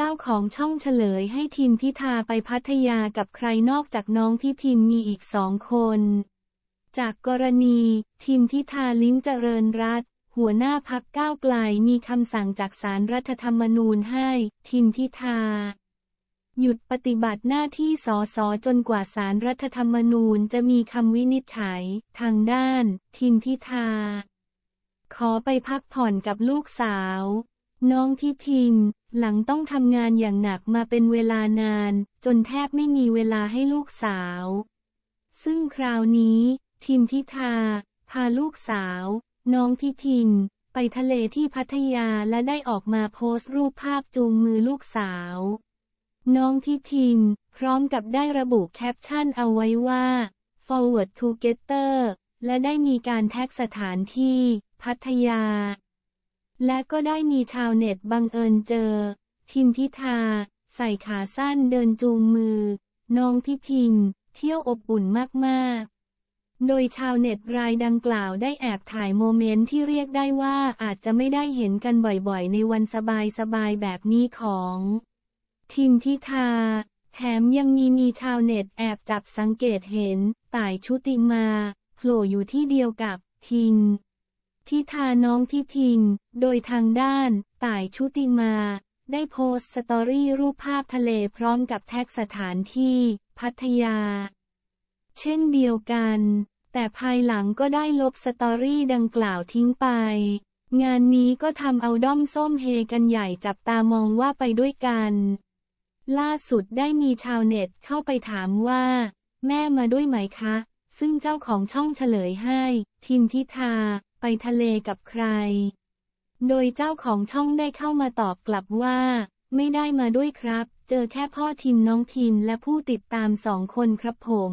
เจ้าของช่องเฉลยให้ทีมพิธาไปพัทยากับใครนอกจากน้องที่พิมมีอีกสองคน จากกรณีทีมพิธาลิ้มเจริญรัตหัวหน้าพักก้าวไกลมีคำสั่งจากสารรัฐธรรมนูญให้ทิมพิธาหยุดปฏิบัติหน้าที่สอสอจนกว่าสารรัฐธรรมนูญจะมีคำวินิจฉัยทางด้าน ทิมพิธาขอไปพักผ่อนกับลูกสาวน้องที่พิม หลังต้องทำงานอย่างหนักมาเป็นเวลานาน จนแทบไม่มีเวลาให้ลูกสาว ซึ่งคราวนี้ทีมทิทาพาลูกสาว น้องทิพิมพไปทะเลที่พัทยาและได้ออกมาโพสต์รูปภาพจูงมือลูกสาว น้องทิพิมพพร้อมกับได้ระบุแคปชั่นเอาไว้ว่า forward t o g e t t e r และได้มีการแท็กสถานที่พัทยาและก็ได้มีชาวเน็ตบังเอิญเจอ ทิมพิธา ใส่ขาสั้นเดินจูงมือน้องพิพิมเที่ยวอบอุ่นมาก ๆ โดยชาวเน็ตรายดังกล่าวได้แอบถ่ายโมเมนต์ที่เรียกได้ว่าอาจจะไม่ได้เห็นกันบ่อย ๆ ในวันสบาย ๆ แบบนี้ของ ทิมพิธาแถมยังมีมีชาวเน็ตแอบจับสังเกตเห็น ต่ายชุติมาโผล่อยู่ที่เดียวกับทิมทิทาน้องทิพิง โดยทางด้าน ต่ายชุติมา ได้โพสต์สตอรี่รูปภาพทะเลพร้อมกับแท็กสถานที่ พัทยา เช่นเดียวกัน แต่ภายหลังก็ได้ลบสตอรี่ดังกล่าวทิ้งไป งานนี้ก็ทำเอาด้อมส้มเฮกันใหญ่จับตามองว่าไปด้วยกัน ล่าสุดได้มีชาวเน็ตเข้าไปถามว่า แม่มาด้วยไหมคะ ซึ่งเจ้าของช่องเฉลยให้ ทิมทิทาไปทะเลกับใคร โดยเจ้าของช่องได้เข้ามาตอบกลับว่า ไม่ได้มาด้วยครับ เจอแค่พ่อทิมน้องทิมและผู้ติดตามสองคนครับผม